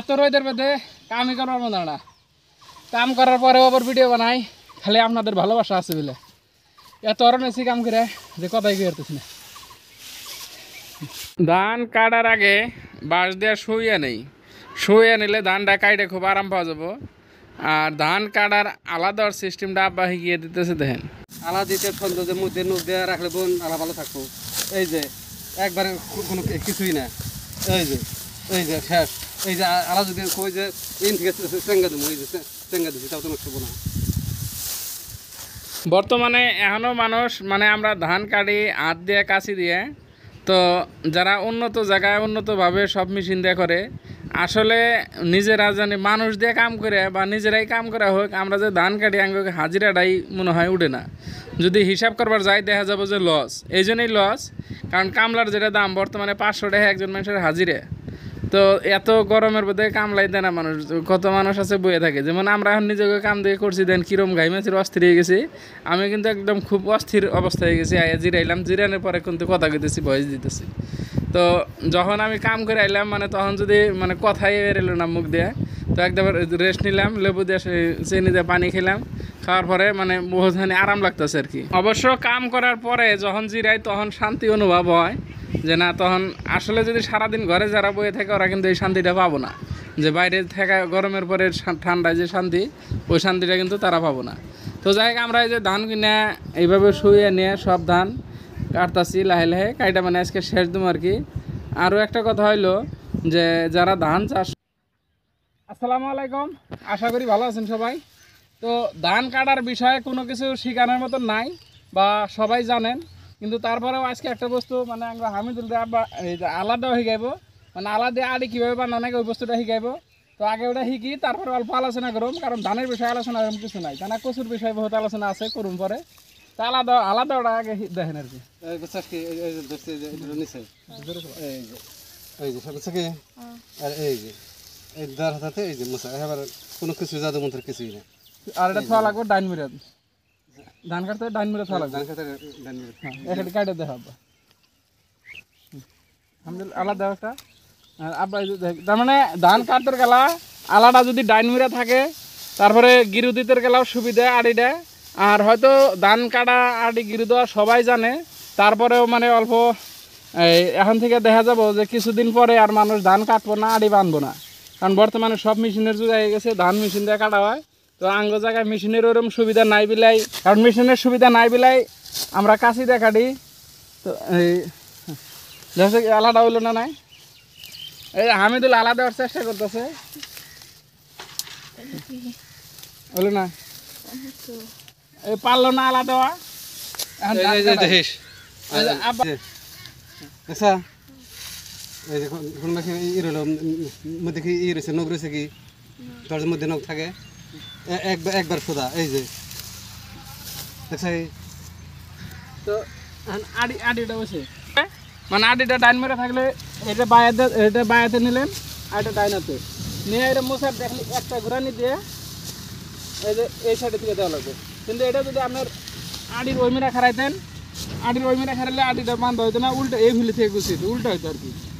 এত রোদের মধ্যে কামই করার হয় না কাম করার পরে ওপর ভিডিও বানাই খালি আপনাদের ভালোবাসা আছে বলে এত অরণেছি কাম করে যে কথাই করতেছি না ধান কাটার আগে বাঁশ দিয়ে শুয়ে নেই শুয়ে নিলে ধানটা কাটে খুব আরাম পাওয়া যাবো আর ধান কাটার আলাদা সিস্টেমটা আব্বা গিয়ে দিতেছে দেখেন আলা দিতে সৌন্দর্যের মধ্যে নুখ দিয়ে রাখলে বোন আলা ভালো থাকবো এই যে একবারে কোনো কিছুই না এই যে এই যে শেষ হ্যাঁ, এই যে যদি কই যে থেকে চেঙ্গা এই যে চেঙ্গা তাও তো নষ্ট না বর্তমানে এখনও মানুষ মানে আমরা ধান কাটি হাত দিয়ে কাছি দিয়ে তো যারা উন্নত জায়গায় উন্নতভাবে সব মেশিন দিয়ে করে আসলে নিজেরা জানি মানুষ দিয়ে কাম করে বা নিজেরাই কাম করা হোক আমরা যে ধান কাটি হাজিরা হাজিরাটাই মনে হয় উঠে না যদি হিসাব করবার যাই দেখা যাবো যে লস এই জন্যই লস কারণ কামলার যেটা দাম বর্তমানে পাঁচশো টাকা একজন মানুষের হাজিরে তো এত গরমের মধ্যে কামলাই দেয় না মানুষ কত মানুষ আছে বয়ে থাকে যেমন আমরা এখন নিজেকে কাম দিয়ে করছি দেন কিরম ঘাই মাছের অস্থির হয়ে গেছি আমি কিন্তু একদম খুব অস্থির অবস্থা হয়ে গেছি আয়া জিরাইলাম জিরানোর পরে কিন্তু কথা কইতেছি ভয়েস দিতেছি তো যখন আমি কাম করে আইলাম মানে তখন যদি মানে কথাই এলো না মুখ দিয়ে তো একদম রেস্ট নিলাম লেবু দিয়ে চেনি দিয়ে পানি খেলাম খাওয়ার পরে মানে বহুতখানি আরাম লাগতেছে আর কি অবশ্য কাম করার পরে যখন জিরাই তখন শান্তি অনুভব হয় যে না তখন আসলে যদি সারাদিন ঘরে যারা বয়ে থাকে ওরা কিন্তু এই শান্তিটা পাবো না যে বাইরে থাকা গরমের পরে ঠান্ডায় যে শান্তি ওই শান্তিটা কিন্তু তারা পাবো না তো যাই হোক আমরা এই যে ধান কিনে এইভাবে শুয়ে নিয়ে সব ধান কাটতাছি লাহে লাহে কাইটা মানে আজকে শেষ দিব আর কি আরও একটা কথা হইলো যে যারা ধান চাষ আসসালামু আলাইকুম আশা করি ভালো আছেন সবাই তো ধান কাটার বিষয়ে কোনো কিছু শেখানোর মতো নাই বা সবাই জানেন কিন্তু তারপরেও আজকে একটা বস্তু মানে আমরা হামিদুল আলাদাও শিকাইব মানে আলাদা আড়ি কীভাবে বানানো ওই বস্তুটা শিখাইব তো আগে ওটা শিখি তারপরে অল্প আলোচনা করুন কারণ ধানের বিষয়ে আলোচনা এরকম কিছু নাই জানা মানে কচুর বিষয়ে বহুত আলোচনা আছে করুন পরে তা আলাদা আলাদা ওটা আগে দেখেন আর কি হ্যাঁ। আর এই যে এই এই যে মশা এবার কোনো কিছু জাদু কিছুই না আর এটা থালা লাগবে ডাইন মিরাদ ধান কাটতে ডান মেরে থালা ধান কাটতে ডান মেরে হ্যাঁ, কাটে দেখ আব্বা আলাদা একটা আব্বা তার মানে ধান কাটতে গেলা আলাদা যদি ডাইন মিরা থাকে তারপরে গিরুদিতের গেলাও সুবিধা আড়িটা আর হয়তো ধান কাটা আড়ি গিরু দেওয়া সবাই জানে তারপরেও মানে অল্প এখন থেকে দেখা যাব যে কিছুদিন পরে আর মানুষ ধান কাটবো না আড়ি বানবো না কারণ বর্তমানে সব মেশিনের যুগ হয়ে গেছে ধান মেশিন দিয়ে কাটা হয় তো আঙ্গ জায়গায় মেশিনের ওরকম সুবিধা নাই বিলাই কারণ মেশিনের সুবিধা নাই বিলাই আমরা কাছি দেখাটি তো এই আলাদা হইল না নাই এই হামিদুল আলাদা দেওয়ার চেষ্টা করতেছে হলো না এই পারল না আলাদা দেওয়া এই দেখুন আচ্ছা। দেখি ই রইল মধ্যে কি ইয়ে রয়েছে নখ রয়েছে কি দরজার মধ্যে নখ থাকে একবার একবার খোদা এই যে দেখছাই তো আড়ি আড়িটা বসে মানে আড়িটা ডাইন মেরে থাকলে এটা বায়াতে এটা বায়াতে নিলেন আর এটা ডাইনাতে নিয়ে এটা মোশার দেখলে একটা ঘোরানি দিয়ে এই যে এই সাইডে থেকে দেওয়া লাগবে কিন্তু এটা যদি আপনার আড়ির ওই মেরা খারাইতেন আড়ির ওই মেরা খারাইলে আড়িটা বান্ধা হইতো না উল্টা এই ভিলি থেকে গুছিয়ে উল্টো হইতো আর কি